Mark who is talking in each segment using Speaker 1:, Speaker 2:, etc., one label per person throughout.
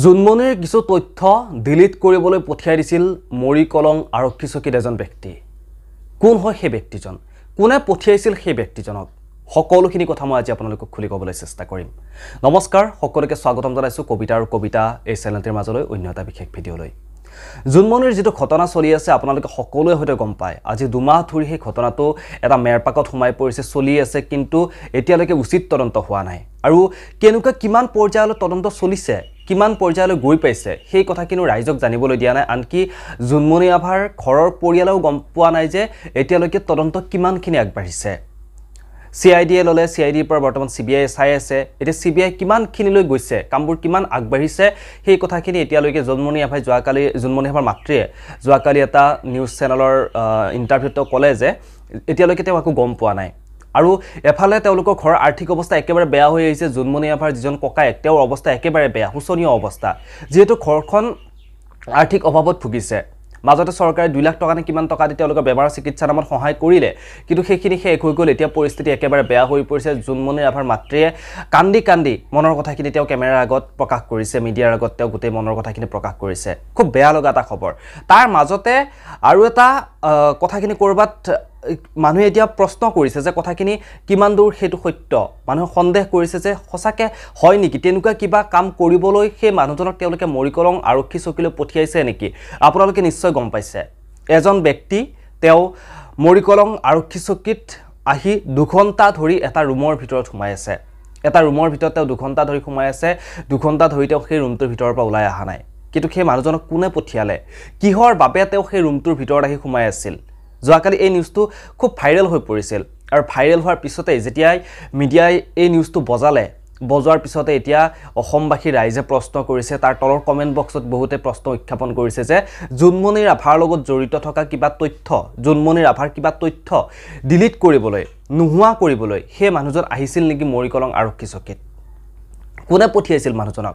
Speaker 1: জোনমনিৰ কিছু তথ্য ডিলিট কৰিবলৈ পঠিয়াই দিছিল মৰি কলং আৰক্ষী চকীত এজন ব্যক্তি কোন হয় সেই ব্যক্তিজন কোনে পঠিয়াইছিল সেই ব্যক্তিজনক সকলোখিনি কথা মই আজি আপোনালোকক খুলি ক'বলৈ চেষ্টা কৰিম নমস্কাৰ সকলোকে স্বাগতম জনাইছোঁ কবিতা আৰু কবিতা এই চেনেলটিৰ মাজলৈ অন্য এটা বিশেষ ভিডিঅ'লৈ জোনমনিৰ যিটো ঘটনা চলি আছে আপোনালোকে সকলোৱে হয়তো গম পায় আজি দুমাহ ধৰি সেই ঘটনাটো এটা মেৰপাকত সোমাই পৰিছে চলি আছে কিন্তু এতিয়ালৈকে উচিত তদন্ত হোৱা নাই আৰু কেনেকুৱা কিমান পৰ্যায়লৈ তদন্ত চলিছে কিমান পৰ্যায়লৈ গৈ পাইছে সেই কথাখিনিও ৰাইজক জানিবলৈ দিয়া নাই আনকি জোনমণি আভাৰ ঘৰৰ পৰিয়ালেও গম পোৱা নাই যে এতিয়ালৈকে তদন্ত কিমানখিনি আগবাঢ়িছে চি আই ডিয়ে ল'লে চি আই ডিৰ পৰা বৰ্তমান চি বি আইয়ে চাই আছে এতিয়া চি বি আই কিমানখিনিলৈ গৈছে কামবোৰ কিমান আগবাঢ়িছে সেই কথাখিনি এতিয়ালৈকে জুনমণি আভাই যোৱাকালি জোনমণি আভাৰ মাতৃয়ে যোৱাকালি এটা নিউজ চেনেলৰ ইণ্টাৰভিউটো ক'লে যে এতিয়ালৈকে তেওঁ একো গম পোৱা নাই আৰু এফালে তেওঁলোকৰ ঘৰৰ আৰ্থিক অৱস্থা একেবাৰে বেয়া হৈ আহিছে জোনমণি আভাৰ যিজন ককায়েক তেওঁৰ অৱস্থা একেবাৰে বেয়া শোচনীয় অৱস্থা যিহেতু ঘৰখন আৰ্থিক অভাৱত ভুগিছে মাজতে চৰকাৰে দুই লাখ টকা নে কিমান টকা দি তেওঁলোকৰ বেমাৰ চিকিৎসা নামত সহায় কৰিলে কিন্তু সেইখিনি শেষ হৈ গ'ল এতিয়া পৰিস্থিতি একেবাৰে বেয়া হৈ পৰিছে জোনমণিৰ ৰাভাৰ মাতৃয়ে কান্দি কান্দি মনৰ কথাখিনি তেওঁ কেমেৰাৰ আগত প্ৰকাশ কৰিছে মিডিয়াৰ আগত তেওঁ গোটেই মনৰ কথাখিনি প্ৰকাশ কৰিছে খুব বেয়া লগা এটা খবৰ তাৰ মাজতে আৰু এটা কথাখিনি ক'ৰবাত মানুহে এতিয়া প্ৰশ্ন কৰিছে যে কথাখিনি কিমান দূৰ সেইটো সত্য মানুহে সন্দেহ কৰিছে যে সঁচাকৈ হয় নেকি তেনেকুৱা কিবা কাম কৰিবলৈ সেই মানুহজনক তেওঁলোকে মৰিকলং আৰক্ষী চকীলৈ পঠিয়াইছে নেকি আপোনালোকে নিশ্চয় গম পাইছে এজন ব্যক্তি তেওঁ মৰিকলং আৰক্ষী চকীত আহি দুঘণ্টা ধৰি এটা ৰুমৰ ভিতৰত সোমাই আছে এটা ৰুমৰ ভিতৰত তেওঁ দুঘণ্টা ধৰি সোমাই আছে দুঘণ্টা ধৰি তেওঁ সেই ৰুমটোৰ ভিতৰৰ পৰা ওলাই অহা নাই কিন্তু সেই মানুহজনক কোনে পঠিয়ালে কিহৰ বাবে তেওঁ সেই ৰুমটোৰ ভিতৰত আহি সোমাই আছিল যোৱাকালি এই নিউজটো খুব ভাইৰেল হৈ পৰিছিল আৰু ভাইৰেল হোৱাৰ পিছতে যেতিয়াই মিডিয়াই এই নিউজটো বজালে বজোৱাৰ পিছতে এতিয়া অসমবাসী ৰাইজে প্ৰশ্ন কৰিছে তাৰ তলৰ কমেণ্ট বক্সত বহুতে প্ৰশ্ন উত্থাপন কৰিছে যে জোনমণি ৰাভাৰ লগত জড়িত থকা কিবা তথ্য জোনমণি ৰাভাৰ কিবা তথ্য ডিলিট কৰিবলৈ নোহোৱা কৰিবলৈ সেই মানুহজন আহিছিল নেকি মৰিকলং আৰক্ষী চকীত কোনে পঠিয়াইছিল মানুহজনক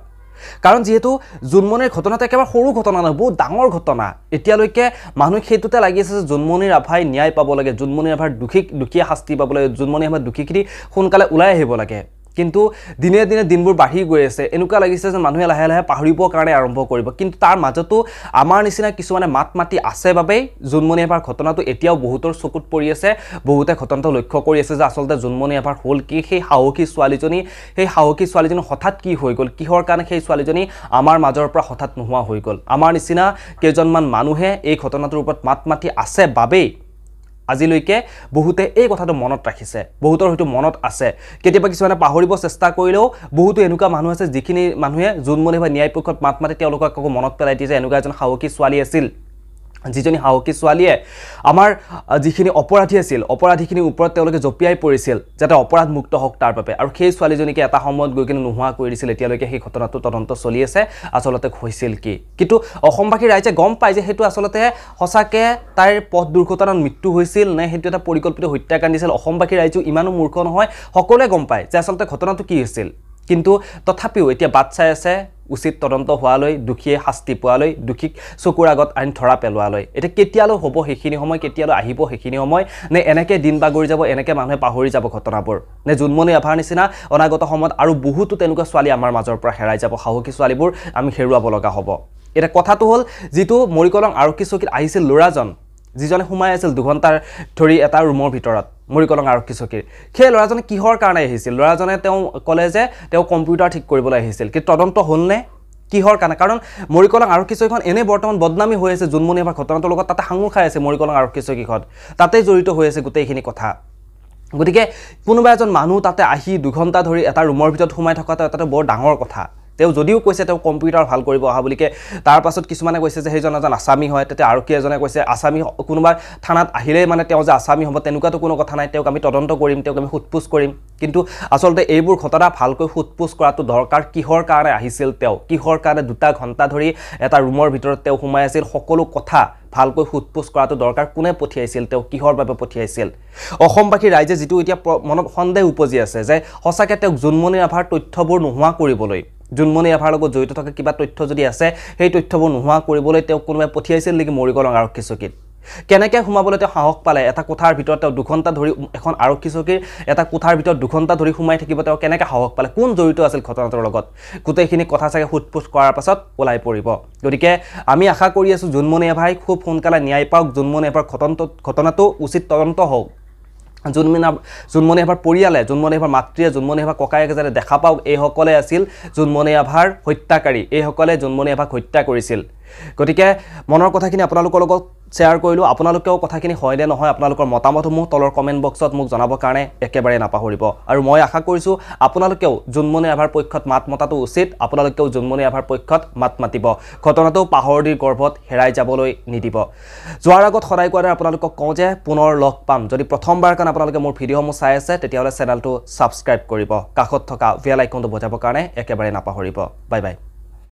Speaker 1: কাৰণ যিহেতু জোনমনিৰ ঘটনাটো একেবাৰে সৰু ঘটনা নহয় বহুত ডাঙৰ ঘটনা এতিয়ালৈকে মানুহ সেইটোতে লাগি আছে যে জোনমনিৰ ৰাভাই ন্যায় পাব লাগে জুনমণি আভাৰ দোষীক দুখীয়া শাস্তি পাব লাগে জোনমনিৰ ৰাভাৰ দোষীখিনি সোনকালে ওলাই আহিব লাগে কিন্তু দিনে দিনে দিনবোৰ বাঢ়ি গৈ আছে এনেকুৱা লাগিছে যে মানুহে লাহে লাহে পাহৰিবৰ কাৰণে আৰম্ভ কৰিব কিন্তু তাৰ মাজতো আমাৰ নিচিনা কিছুমানে মাত মাতি আছে বাবেই জোনমণি এভাৰ ঘটনাটো এতিয়াও বহুতৰ চকুত পৰি আছে বহুতে ঘটনাটো লক্ষ্য কৰি আছে যে আচলতে জোনমণি এভাৰ হ'ল কি সেই সাহসী ছোৱালীজনী সেই সাহসী ছোৱালীজনী হঠাৎ কি হৈ গ'ল কিহৰ কাৰণে সেই ছোৱালীজনী আমাৰ মাজৰ পৰা হঠাৎ নোহোৱা হৈ গ'ল আমাৰ নিচিনা কেইজনমান মানুহে এই ঘটনাটোৰ ওপৰত মাত মাতি আছে বাবেই আজিলৈকে বহুতে এই কথাটো মনত ৰাখিছে বহুতৰ হয়তো মনত আছে কেতিয়াবা কিছুমানে পাহৰিব চেষ্টা কৰিলেও বহুতো এনেকুৱা মানুহ আছে যিখিনি মানুহে জোনমনি বা ন্যায়পক্ষত মাত মাতি তেওঁলোকক আকৌ মনত পেলাই দিয়ে যে এনেকুৱা এজন সাহসী ছোৱালী আছিল যিজনী সাহসী ছোৱালীয়ে আমাৰ যিখিনি অপৰাধী আছিল অপৰাধীখিনিৰ ওপৰত তেওঁলোকে জঁপিয়াই পৰিছিল যাতে অপৰাধ মুক্ত হওক তাৰ বাবে আৰু সেই ছোৱালীজনীকে এটা সময়ত গৈ কিনে নোহোৱা কৰি দিছিল এতিয়ালৈকে সেই ঘটনাটো তদন্ত চলি আছে আচলতে হৈছিল কি কিন্তু অসমবাসী ৰাইজে গম পায় যে সেইটো আচলতে সঁচাকৈ তাইৰ পথ দুৰ্ঘটনাত মৃত্যু হৈছিল নে সেইটো এটা পৰিকল্পিত হত্যাকাণ্ড দিছিল অসমবাসী ৰাইজেও ইমানো মূৰ্খ নহয় সকলোৱে গম পায় যে আচলতে ঘটনাটো কি হৈছিল কিন্তু তথাপিও এতিয়া বাট চাই আছে উচিত তদন্ত হোৱালৈ দোষীয়ে শাস্তি পোৱালৈ দোষীক চকুৰ আগত আইন ধৰা পেলোৱালৈ এতিয়া কেতিয়ালৈ হ'ব সেইখিনি সময় কেতিয়ালৈ আহিব সেইখিনি সময় নে এনেকৈ দিন বাগৰি যাব এনেকৈ মানুহে পাহৰি যাব ঘটনাবোৰ নে জোনমনি আভাৰ নিচিনা অনাগত সময়ত আৰু বহুতো তেনেকুৱা ছোৱালী আমাৰ মাজৰ পৰা হেৰাই যাব সাহসী ছোৱালীবোৰ আমি হেৰুৱাব লগা হ'ব এতিয়া কথাটো হ'ল যিটো মৰিকলং আৰক্ষী চকীত আহিছিল ল'ৰাজন যিজনে সোমাই আছিল দুঘণ্টাৰ ধৰি এটা ৰুমৰ ভিতৰত মৰিকলং আৰক্ষী চকীৰ সেই ল'ৰাজনে কিহৰ কাৰণে আহিছিল ল'ৰাজনে তেওঁ কলে যে তেওঁ কম্পিউটাৰ ঠিক কৰিবলৈ আহিছিল কিন্তু তদন্ত হলনে কিহৰ কাৰণে কাৰণ মৰিকলং আৰক্ষী চকীখন এনেই বৰ্তমান বদনামী হৈ আছে জুনমনি ঘটনাটোৰ লগত তাতে সাঙুৰ খাই আছে মৰিকলং আৰক্ষী চকীখন তাতেই জড়িত হৈ আছে গোটেইখিনি কথা গতিকে কোনোবা এজন মানুহ তাতে আহি দুঘণ্টা ধৰি এটা ৰুমৰ ভিতৰত সোমাই থকাটো তাতে বৰ ডাঙৰ কথা তেওঁ যদিও কৈছে তেওঁ কম্পিউটাৰ ভাল কৰিব অহা বুলিকে তাৰপাছত কিছুমানে কৈছে যে সেইজন এজন আছামী হয় তেতিয়া আৰক্ষী এজনে কৈছে আছামী কোনোবা থানাত আহিলেই মানে তেওঁ যে আছামী হ'ব তেনেকুৱাতো কোনো কথা নাই তেওঁক আমি তদন্ত কৰিম তেওঁক আমি সোধপোচ কৰিম কিন্তু আচলতে এইবোৰ ঘটনা ভালকৈ সোধ সোধপোচ কৰাটো দৰকাৰ কিহৰ কাৰণে আহিছিল তেওঁ কিহৰ কাৰণে দুটা ঘণ্টা ধৰি এটা ৰুমৰ ভিতৰত তেওঁ সোমাই আছিল সকলো কথা ভালকৈ সোধপোচ কৰাটো দৰকাৰ কোনে পঠিয়াইছিল তেওঁ কিহৰ বাবে পঠিয়াইছিল অসমবাসী ৰাইজে যিটো এতিয়া মনত সন্দেহ উপজি আছে যে সঁচাকৈ তেওঁক জোনমনি ৰাভাৰ তথ্যবোৰ নোহোৱা কৰিবলৈ জুনমণি ৰাভাৰ লগত জড়িত থকা কিবা তথ্য যদি আছে সেই তথ্যবোৰ নোহোৱা কৰিবলৈ তেওঁ কোনোবাই পঠিয়াইছিল নেকি মৰিগলং আৰক্ষী চকীত কেনেকৈ সোমাবলৈ তেওঁ সাহস পালে এটা কোঠাৰ ভিতৰত তেওঁ দুঘণ্টা ধৰি এখন আৰক্ষী চকীৰ এটা কোঠাৰ ভিতৰত দুঘণ্টা ধৰি সোমাই থাকিব তেওঁ কেনেকৈ সাহস পালে কোন জড়িত আছিল ঘটনাটোৰ লগত গোটেইখিনি কথা চাগে সোধপোছ কৰাৰ পাছত ওলাই পৰিব গতিকে আমি আশা কৰি আছোঁ জুনমণি এভাই খুব সোনকালে ন্যায় পাওক জুনমণি এভাৰ ঘটনটো ঘটনাটো উচিত তদন্ত হওক জোনমনি জোনমনি আভাৰ পৰিয়ালে জোনমনি আভাৰ মাতৃয়ে জোনমনি আভাৰ ককায়েকে যাতে দেখা পাওক এইসকলে আছিল জোনমনি আভাৰ হত্যাকাৰী এইসকলে জোনমনি আভাক হত্যা কৰিছিল গতিকে মনৰ কথাখিনি আপোনালোকৰ লগত শ্বেয়াৰ কৰিলোঁ আপোনালোকেও কথাখিনি হয়নে নহয় আপোনালোকৰ মতামতসমূহ তলৰ কমেণ্ট বক্সত মোক জনাবৰ কাৰণে একেবাৰে নাপাহৰিব আৰু মই আশা কৰিছোঁ আপোনালোকেও জোনমনি আভাৰ পক্ষত মাত মতাটো উচিত আপোনালোকেও জোনমনি আভাৰ পক্ষত মাত মাতিব ঘটনাটো পাহৰদিৰ গৰ্ভত হেৰাই যাবলৈ নিদিব যোৱাৰ আগত সদায় কোৱাৰে আপোনালোকক কওঁ যে পুনৰ লগ পাম যদি প্ৰথমবাৰ কাৰণে আপোনালোকে মোৰ ভিডিঅ'সমূহ চাই আছে তেতিয়াহ'লে চেনেলটো ছাবস্ক্ৰাইব কৰিব কাষত থকা বেল আইকনটো বজাবৰ কাৰণে একেবাৰে নাপাহৰিব বাই বাই